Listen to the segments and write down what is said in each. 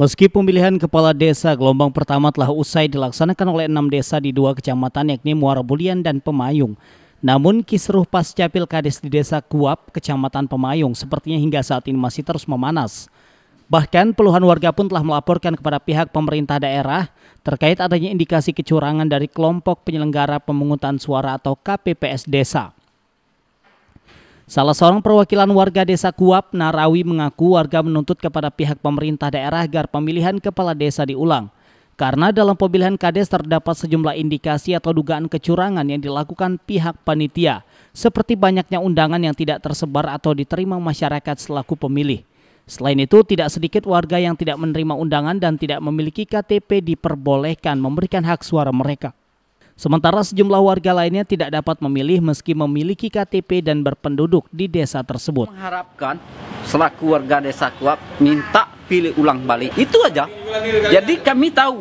Meski pemilihan kepala desa gelombang pertama telah usai dilaksanakan oleh enam desa di dua kecamatan yakni Muara Bulian dan Pemayung, namun kisruh pasca pilkades di desa Kuap, kecamatan Pemayung sepertinya hingga saat ini masih terus memanas. Bahkan puluhan warga pun telah melaporkan kepada pihak pemerintah daerah terkait adanya indikasi kecurangan dari kelompok penyelenggara pemungutan suara atau KPPS desa. Salah seorang perwakilan warga desa Kuap, Narawi mengaku warga menuntut kepada pihak pemerintah daerah agar pemilihan kepala desa diulang. Karena dalam pemilihan kades terdapat sejumlah indikasi atau dugaan kecurangan yang dilakukan pihak panitia, seperti banyaknya undangan yang tidak tersebar atau diterima masyarakat selaku pemilih. Selain itu, tidak sedikit warga yang tidak menerima undangan dan tidak memiliki KTP diperbolehkan memberikan hak suara mereka. Sementara sejumlah warga lainnya tidak dapat memilih meski memiliki KTP dan berpenduduk di desa tersebut. Mengharapkan selaku warga desa Kuap minta pilih ulang balik. Itu aja. Jadi kami tahu.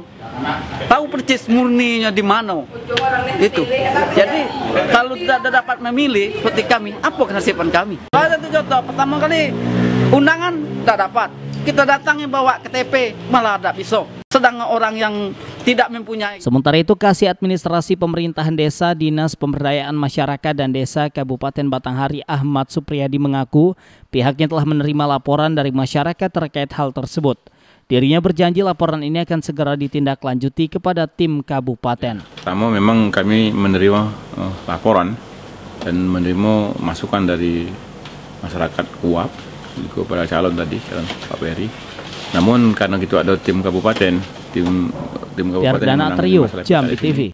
Tahu persis murninya di mana. Itu. Jadi kalau tidak dapat memilih seperti kami, apa kenasiban kami? Ada tuh contoh. Pertama kali undangan tidak dapat. Kita datangnya bawa KTP malah ada pisau. Sedangkan orang yang tidak mempunyai. Sementara itu, Kasih Administrasi Pemerintahan Desa, Dinas Pemberdayaan Masyarakat dan Desa Kabupaten Batanghari Ahmad Supriyadi mengaku pihaknya telah menerima laporan dari masyarakat terkait hal tersebut. Dirinya berjanji laporan ini akan segera ditindaklanjuti kepada tim kabupaten. Pertama memang kami menerima eh, laporan dan menerima masukan dari masyarakat UAP kepada calon tadi, calon Pak Peri. Namun karena itu ada tim kabupaten, tim tim Kabupaten Perdana Triu Jam di TV.